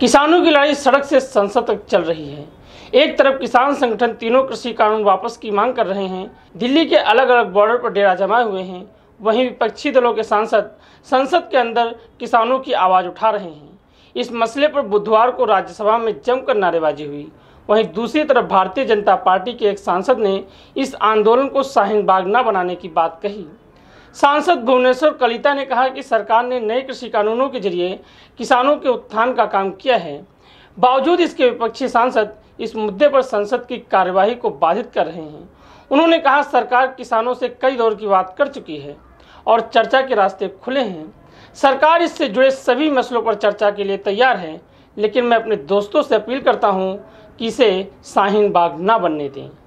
किसानों की लड़ाई सड़क से संसद तक चल रही है एक तरफ किसान संगठन तीनों कृषि कानून वापस की मांग कर रहे हैं दिल्ली के अलग अलग बॉर्डर पर डेरा जमाए हुए हैं वहीं विपक्षी दलों के सांसद संसद के अंदर किसानों की आवाज़ उठा रहे हैं इस मसले पर बुधवार को राज्यसभा में जमकर नारेबाजी हुई वहीं दूसरी तरफ भारतीय जनता पार्टी के एक सांसद ने इस आंदोलन को शाहीन बाग न बनाने की बात कही सांसद भुवनेश्वर कलिता ने कहा कि सरकार ने नए कृषि कानूनों के जरिए किसानों के उत्थान का काम किया है बावजूद इसके विपक्षी सांसद इस मुद्दे पर संसद की कार्यवाही को बाधित कर रहे हैं उन्होंने कहा सरकार किसानों से कई दौर की बात कर चुकी है और चर्चा के रास्ते खुले हैं सरकार इससे जुड़े सभी मसलों पर चर्चा के लिए तैयार है लेकिन मैं अपने दोस्तों से अपील करता हूँ कि इसे शाहीन बाग ना बनने दें